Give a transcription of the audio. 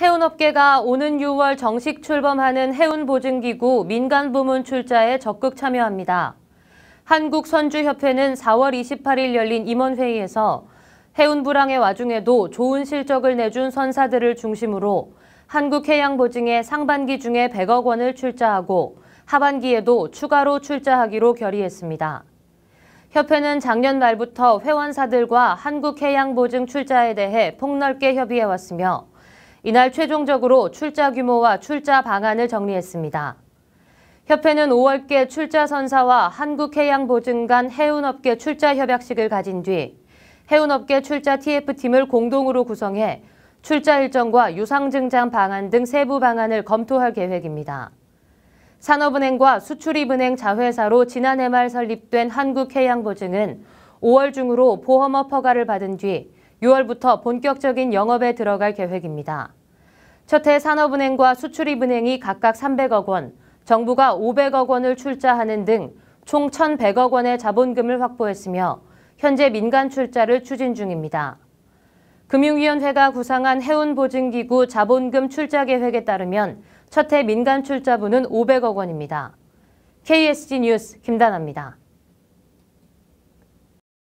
해운업계가 오는 6월 정식 출범하는 해운보증기구 민간부문 출자에 적극 참여합니다. 한국선주협회는 4월 28일 열린 임원회의에서 해운 불황의 와중에도 좋은 실적을 내준 선사들을 중심으로 한국해양보증에 상반기 중에 100억 원을 출자하고 하반기에도 추가로 출자하기로 결의했습니다. 협회는 작년 말부터 회원사들과 한국해양보증 출자에 대해 폭넓게 협의해왔으며 이날 최종적으로 출자 규모와 출자 방안을 정리했습니다. 협회는 5월께 출자 선사와 한국해양보증관 해운업계 출자 협약식을 가진 뒤 해운업계 출자 TF팀을 공동으로 구성해 출자 일정과 유상증장 방안 등 세부 방안을 검토할 계획입니다. 산업은행과 수출입은행 자회사로 지난해 말 설립된 한국해양보증은 5월 중으로 보험업 허가를 받은 뒤 6월부터 본격적인 영업에 들어갈 계획입니다. 첫해 산업은행과 수출입은행이 각각 300억 원, 정부가 500억 원을 출자하는 등 총 1,100억 원의 자본금을 확보했으며 현재 민간 출자를 추진 중입니다. 금융위원회가 구상한 해운보증기구 자본금 출자 계획에 따르면 첫해 민간 출자분은 500억 원입니다. KSG 뉴스 김다나입니다.